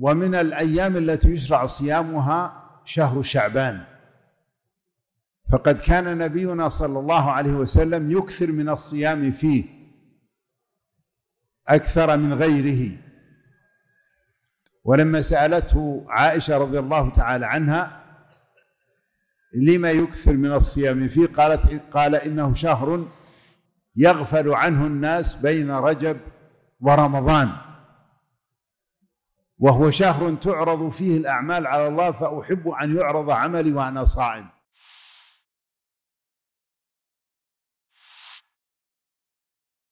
ومن الأيام التي يشرع صيامها شهر شعبان فقد كان نبينا صلى الله عليه وسلم يكثر من الصيام فيه أكثر من غيره ولما سألته عائشة رضي الله تعالى عنها لما يكثر من الصيام فيه قالت قال إنه شهر يغفل عنه الناس بين رجب ورمضان وهو شهر تعرض فيه الأعمال على الله فأحب أن يعرض عملي وأنا صائم